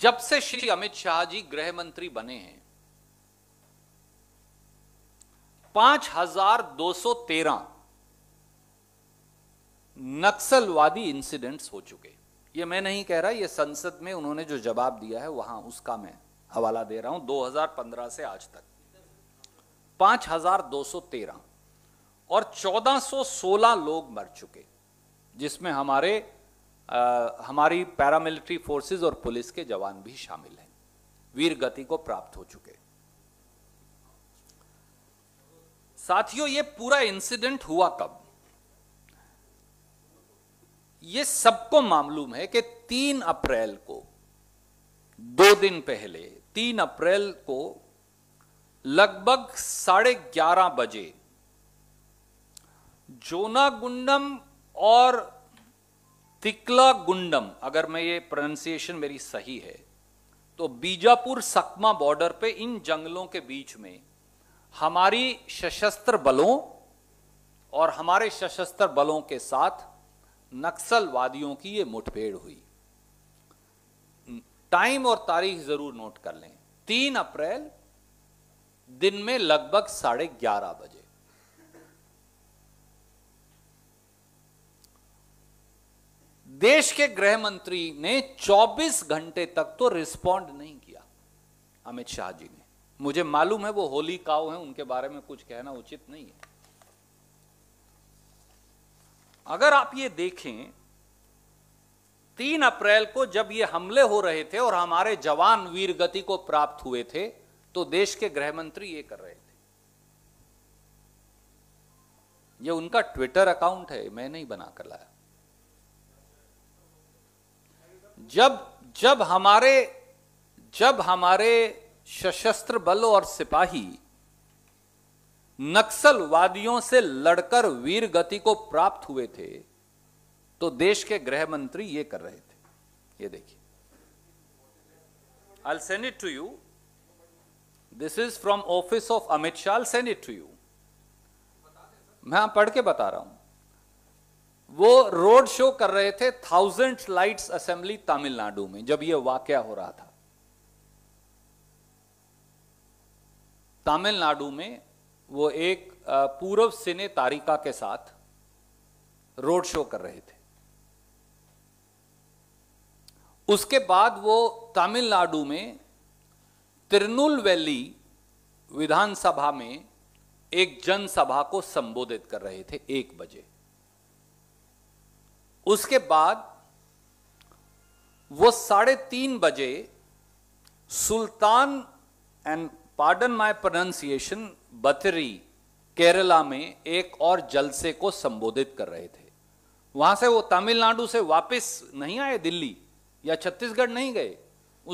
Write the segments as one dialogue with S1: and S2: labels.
S1: जब से श्री अमित शाह जी गृह मंत्री बने हैं पांच हजार दो सौ तेरह नक्सलवादी इंसिडेंट्स हो चुके ये मैं नहीं कह रहा ये संसद में उन्होंने जो जवाब दिया है वहां उसका मैं हवाला दे रहा हूं 2015 से आज तक 5213 और 1416 लोग मर चुके जिसमें हमारे आ, हमारी पैरामिलिट्री फोर्सेस और पुलिस के जवान भी शामिल हैं वीर गति को प्राप्त हो चुके साथियों ये पूरा इंसिडेंट हुआ कब ये सबको मालूम है कि तीन अप्रैल को दो दिन पहले तीन अप्रैल को लगभग साढ़े ग्यारह बजे जोनागुंडम और तिकला गुंडम अगर मैं ये प्रोनाउंसिएशन मेरी सही है तो बीजापुर सकमा बॉर्डर पे इन जंगलों के बीच में हमारी सशस्त्र बलों और हमारे सशस्त्र बलों के साथ नक्सलवादियों की ये मुठभेड़ हुई टाइम और तारीख जरूर नोट कर लें तीन अप्रैल दिन में लगभग साढ़े ग्यारह बजे देश के गृह मंत्री ने 24 घंटे तक तो रिस्पॉन्ड नहीं किया अमित शाह जी ने मुझे मालूम है वो होली काव है उनके बारे में कुछ कहना उचित नहीं है अगर आप ये देखें तीन अप्रैल को जब ये हमले हो रहे थे और हमारे जवान वीर गति को प्राप्त हुए थे तो देश के गृह मंत्री ये कर रहे थे ये उनका ट्विटर अकाउंट है मैं नहीं बनाकर लाया जब जब हमारे जब हमारे सशस्त्र बल और सिपाही नक्सलवादियों से लड़कर वीर गति को प्राप्त हुए थे तो देश के गृह मंत्री ये कर रहे थे ये देखिए I send it to you this is from office of Amit Shah send it to you मैं पढ़ के बता रहा हूं वो रोड शो कर रहे थे थाउजेंड लाइट्स असेंबली तमिलनाडु में जब यह वाक्य हो रहा था तमिलनाडु में वो एक पूर्व सिने तारिका के साथ रोड शो कर रहे थे उसके बाद वो तमिलनाडु में तिरनुल वैली विधानसभा में एक जनसभा को संबोधित कर रहे थे एक बजे उसके बाद वो साढ़े तीन बजे Sultan and pardon my pronunciation Bathery Kerala में एक और जलसे को संबोधित कर रहे थे वहां से वो तमिलनाडु से वापस नहीं आए दिल्ली या छत्तीसगढ़ नहीं गए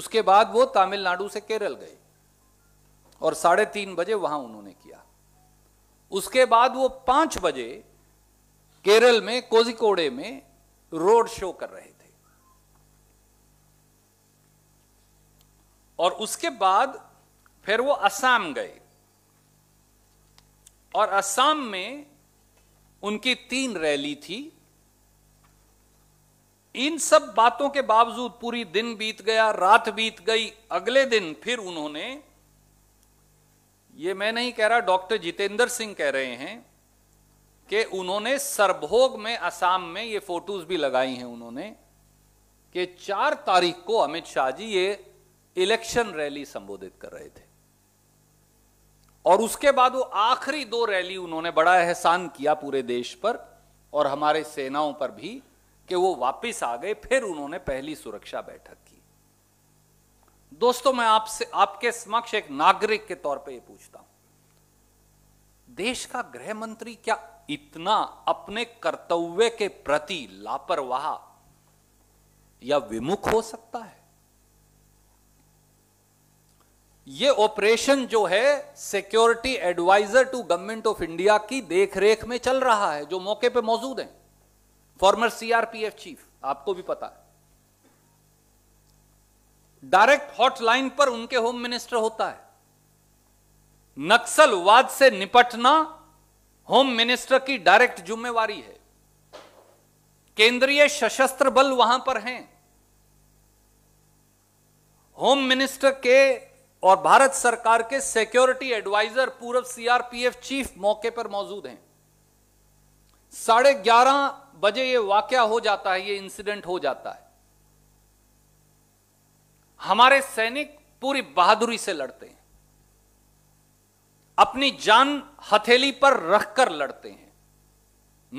S1: उसके बाद वो तमिलनाडु से केरल गए और साढ़े तीन बजे वहां उन्होंने किया उसके बाद वो पांच बजे केरल में कोजिकोड़े में रोड शो कर रहे थे और उसके बाद फिर वो असम गए और असम में उनकी तीन रैली थी इन सब बातों के बावजूद पूरी दिन बीत गया रात बीत गई अगले दिन फिर उन्होंने ये मैं नहीं कह रहा डॉक्टर जितेंद्र सिंह कह रहे हैं कि उन्होंने सरभोग में असम में ये फोटोज भी लगाई हैं उन्होंने कि चार तारीख को अमित शाह जी ये इलेक्शन रैली संबोधित कर रहे थे और उसके बाद वो आखिरी दो रैली उन्होंने बड़ा एहसान किया पूरे देश पर और हमारे सेनाओं पर भी कि वो वापस आ गए फिर उन्होंने पहली सुरक्षा बैठक की दोस्तों मैं आपसे आपके समक्ष एक नागरिक के तौर पे ये पूछता हूं देश का गृह मंत्री क्या इतना अपने कर्तव्य के प्रति लापरवाह या विमुख हो सकता है यह ऑपरेशन जो है security adviser to government of India की देखरेख में चल रहा है जो मौके पे मौजूद हैं फॉर्मर सीआरपीएफ चीफ आपको भी पता है डायरेक्ट हॉटलाइन पर उनके होम मिनिस्टर होता है नक्सलवाद से निपटना होम मिनिस्टर की डायरेक्ट जिम्मेवारी है केंद्रीय सशस्त्र बल वहां पर हैं होम मिनिस्टर के और भारत सरकार के सिक्योरिटी एडवाइजर पूर्व सीआरपीएफ चीफ मौके पर मौजूद हैं साढ़े ग्यारह बजे ये वाक्य हो जाता है ये इंसिडेंट हो जाता है हमारे सैनिक पूरी बहादुरी से लड़ते हैं अपनी जान हथेली पर रखकर लड़ते हैं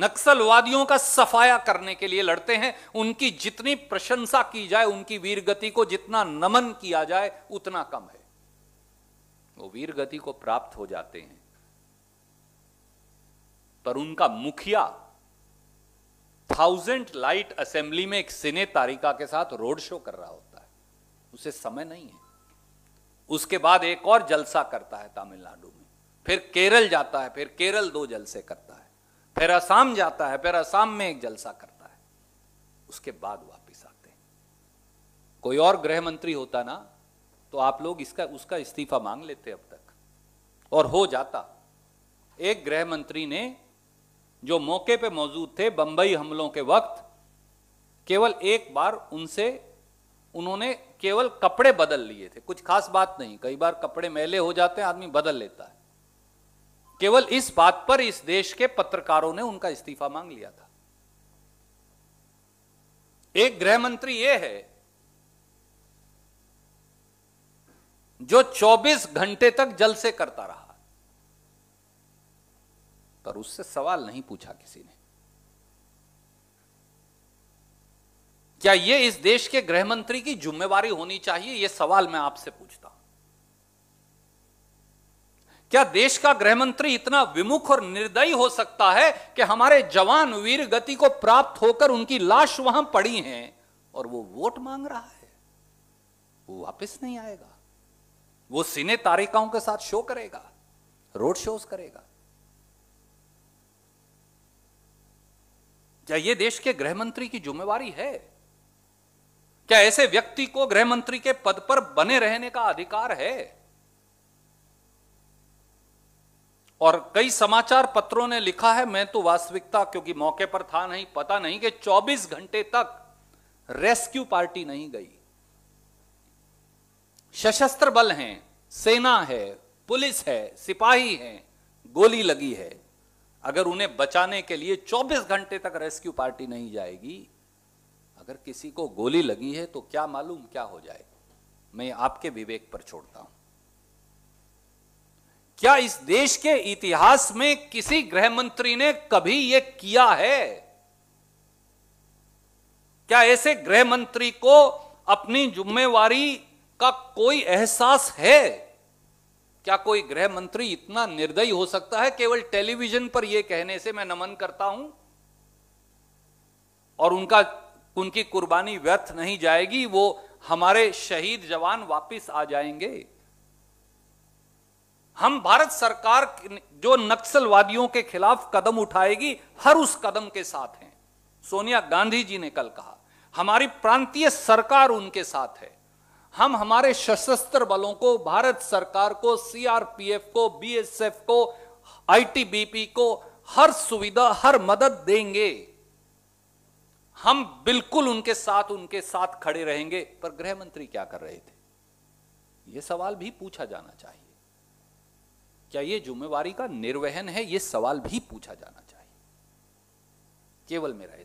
S1: नक्सलवादियों का सफाया करने के लिए लड़ते हैं उनकी जितनी प्रशंसा की जाए उनकी वीरगति को जितना नमन किया जाए उतना कम है वो वीर गति को प्राप्त हो जाते हैं पर उनका मुखिया थाउजेंड लाइट असेंबली में एक सिने तारिका के साथ रोड शो कर रहा होता है उसे समय नहीं है उसके बाद एक और जलसा करता है तमिलनाडु में फिर केरल जाता है फिर केरल दो जलसे करता है फिर असम जाता है फिर असम में एक जलसा करता है उसके बाद वापस आते हैं कोई और गृह मंत्री होता ना तो आप लोग इसका उसका इस्तीफा मांग लेते अब तक और हो जाता एक गृह मंत्री ने जो मौके पे मौजूद थे बंबई हमलों के वक्त केवल एक बार उनसे उन्होंने केवल कपड़े बदल लिए थे कुछ खास बात नहीं कई बार कपड़े मैले हो जाते हैं आदमी बदल लेता है केवल इस बात पर इस देश के पत्रकारों ने उनका इस्तीफा मांग लिया था एक गृह मंत्री यह है जो 24 घंटे तक जल से करता रहा पर उससे सवाल नहीं पूछा किसी ने क्या यह इस देश के गृह मंत्री की जिम्मेवारी होनी चाहिए यह सवाल मैं आपसे पूछता हूं क्या देश का गृह मंत्री इतना विमुख और निर्दयी हो सकता है कि हमारे जवान वीर गति को प्राप्त होकर उनकी लाश वहां पड़ी है और वो वोट मांग रहा है वो वापस नहीं आएगा वो सीने तारिकाओं के साथ शो करेगा रोड शोज करेगा क्या ये देश के गृह मंत्री की जिम्मेवारी है क्या ऐसे व्यक्ति को गृह मंत्री के पद पर बने रहने का अधिकार है और कई समाचार पत्रों ने लिखा है मैं तो वास्तविकता क्योंकि मौके पर था नहीं पता नहीं कि 24 घंटे तक रेस्क्यू पार्टी नहीं गई सशस्त्र बल हैं सेना है पुलिस है सिपाही हैं गोली लगी है अगर उन्हें बचाने के लिए 24 घंटे तक रेस्क्यू पार्टी नहीं जाएगी अगर किसी को गोली लगी है तो क्या मालूम क्या हो जाए मैं आपके विवेक पर छोड़ता हूं क्या इस देश के इतिहास में किसी गृह मंत्री ने कभी यह किया है क्या ऐसे गृह मंत्री को अपनी जुम्मेवारी का कोई एहसास है क्या कोई गृह मंत्री इतना निर्दयी हो सकता है केवल टेलीविजन पर यह कहने से मैं नमन करता हूं और उनका उनकी कुर्बानी व्यर्थ नहीं जाएगी वो हमारे शहीद जवान वापस आ जाएंगे हम भारत सरकार जो नक्सलवादियों के खिलाफ कदम उठाएगी हर उस कदम के साथ हैं सोनिया गांधी जी ने कल कहा हमारी प्रांतीय सरकार उनके साथ है हम हमारे सशस्त्र बलों को भारत सरकार को सीआरपीएफ को बीएसएफ को आईटीबीपी को हर सुविधा हर मदद देंगे हम बिल्कुल उनके साथ उनके साथ खड़े रहेंगे पर गृह मंत्री क्या कर रहे थे यह सवाल भी पूछा जाना चाहिए क्या यह जुम्मेवारी का निर्वहन है यह सवाल भी पूछा जाना चाहिए केवल मेरा ये